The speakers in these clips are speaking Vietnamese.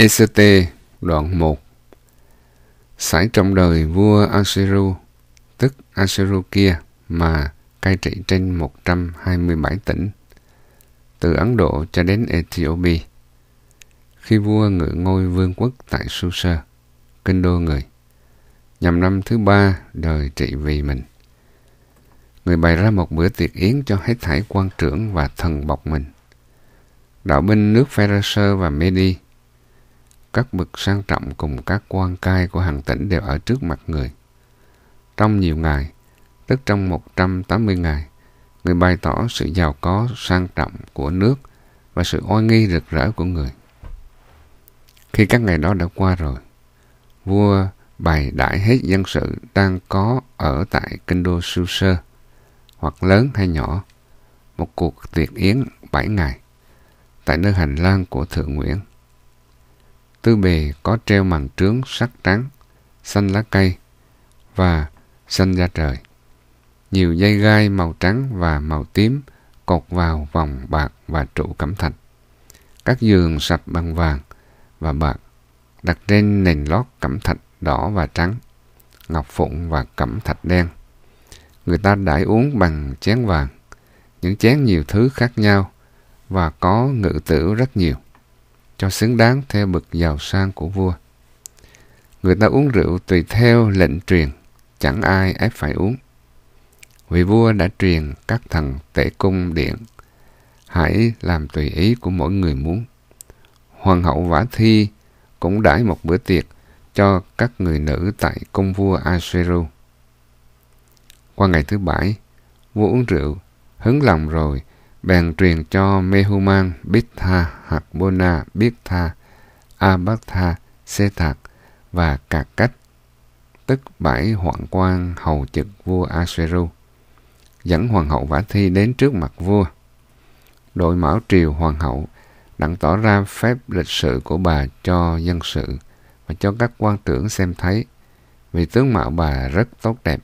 ECT đoạn 1 Sải trong đời vua asiru tức asiru kia mà cai trị trên 127 tỉnh, từ Ấn Độ cho đến Ethiopia. Khi vua ngự ngôi vương quốc tại Susa, kinh đô người, nhằm năm thứ ba đời trị vì mình. Người bày ra một bữa tiệc yến cho hết thảy quan trưởng và thần bọc mình. Đạo binh nước Pharisee và Medi – các bậc sang trọng cùng các quan cai của hàng tỉnh đều ở trước mặt người. Trong nhiều ngày, tức trong 180 ngày, người bày tỏ sự giàu có sang trọng của nước và sự oai nghi rực rỡ của người. Khi các ngày đó đã qua rồi, vua bày đại hết dân sự đang có ở tại kinh đô Su Sơ, hoặc lớn hay nhỏ, một cuộc tiệc yến bảy ngày tại nơi hành lang của Thượng Nguyễn. Tư bề có treo màn trướng sắc trắng, xanh lá cây và xanh da trời. Nhiều dây gai màu trắng và màu tím cột vào vòng bạc và trụ cẩm thạch. Các giường sạch bằng vàng và bạc đặt trên nền lót cẩm thạch đỏ và trắng, ngọc phụng và cẩm thạch đen. Người ta đãi uống bằng chén vàng, những chén nhiều thứ khác nhau và có ngự tử rất nhiều cho xứng đáng theo bậc giàu sang của vua. Người ta uống rượu tùy theo lệnh truyền, chẳng ai ép phải uống. Vì vua đã truyền các thần tể cung điện, hãy làm tùy ý của mỗi người muốn. Hoàng hậu Vả Thi cũng đãi một bữa tiệc cho các người nữ tại cung vua Aseru. Qua ngày thứ bảy, vua uống rượu, hứng lòng rồi bèn truyền cho Mehuman, Bitha, Hakbona, Bitha, Abatha, Sethak và Cạc Cách, tức bãi hoạn quan hầu trực vua Aseru, dẫn hoàng hậu Vả Thi đến trước mặt vua. Đội mão triều hoàng hậu đặng tỏ ra phép lịch sự của bà cho dân sự và cho các quan trưởng xem thấy, vì tướng mạo bà rất tốt đẹp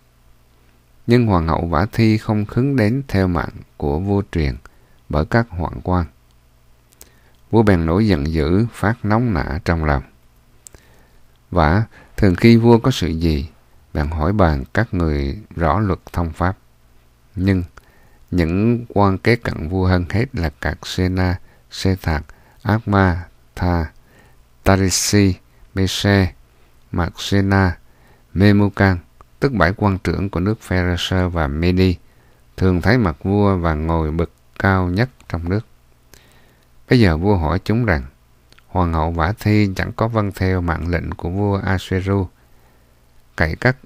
nhưng hoàng hậu Vả Thi không khứng đến theo mạng của vua truyền bởi các hoạn quan. Vua bèn nổi giận dữ, phát nóng nã trong lòng. Vả, thường khi vua có sự gì, bèn hỏi bàn các người rõ luật thông pháp. Nhưng những quan kế cận vua hơn hết là các Sena, Sê Thạc, Ác Ma, Tha, Tarisi, Mese, Mạc Sena, Memucan tức bãi quan trưởng của nước Pharaoh và Medi, thường thấy mặt vua và ngồi bậc cao nhất trong nước. Bây giờ vua hỏi chúng rằng, hoàng hậu Vả Thi chẳng có vâng theo mạng lệnh của vua Asueru, cậy các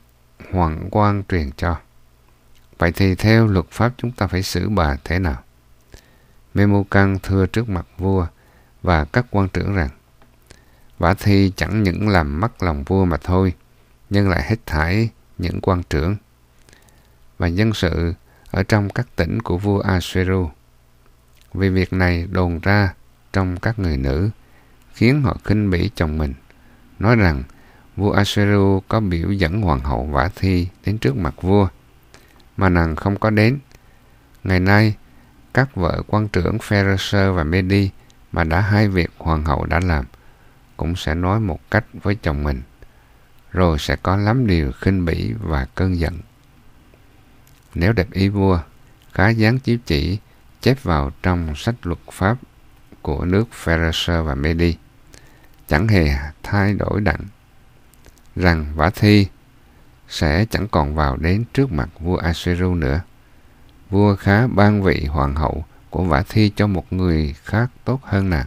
hoàng quan truyền cho. Vậy thì theo luật pháp chúng ta phải xử bà thế nào? Memucan thưa trước mặt vua và các quan trưởng rằng, Vả Thi chẳng những làm mất lòng vua mà thôi, nhưng lại hết thảy những quan trưởng và nhân sự ở trong các tỉnh của vua Asheru. Vì việc này đồn ra trong các người nữ, khiến họ khinh bỉ chồng mình, nói rằng vua Asheru có biểu dẫn hoàng hậu Vả Thi đến trước mặt vua, mà nàng không có đến. Ngày nay, các vợ quan trưởng Pharaoh và Medi mà đã hai việc hoàng hậu đã làm, cũng sẽ nói một cách với chồng mình rồi sẽ có lắm điều khinh bỉ và cơn giận. Nếu đẹp ý vua, khá dán chiếu chỉ chép vào trong sách luật pháp của nước Pharaoh và Medi, chẳng hề thay đổi đặng, rằng vả thi sẽ chẳng còn vào đến trước mặt vua Aseru nữa. Vua khá ban vị hoàng hậu của vả thi cho một người khác tốt hơn nàng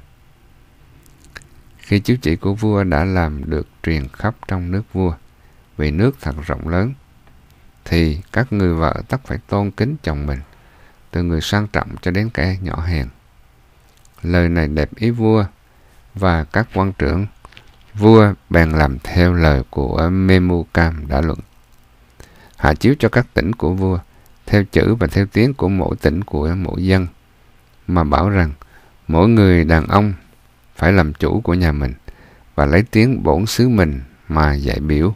khi chiếu chỉ của vua đã làm được truyền khắp trong nước vua vì nước thật rộng lớn thì các người vợ tất phải tôn kính chồng mình từ người sang trọng cho đến kẻ nhỏ hèn lời này đẹp ý vua và các quan trưởng vua bèn làm theo lời của Memucam đã luận hạ chiếu cho các tỉnh của vua theo chữ và theo tiếng của mỗi tỉnh của mỗi dân mà bảo rằng mỗi người đàn ông phải làm chủ của nhà mình và lấy tiếng bổn xứ mình mà dạy biểu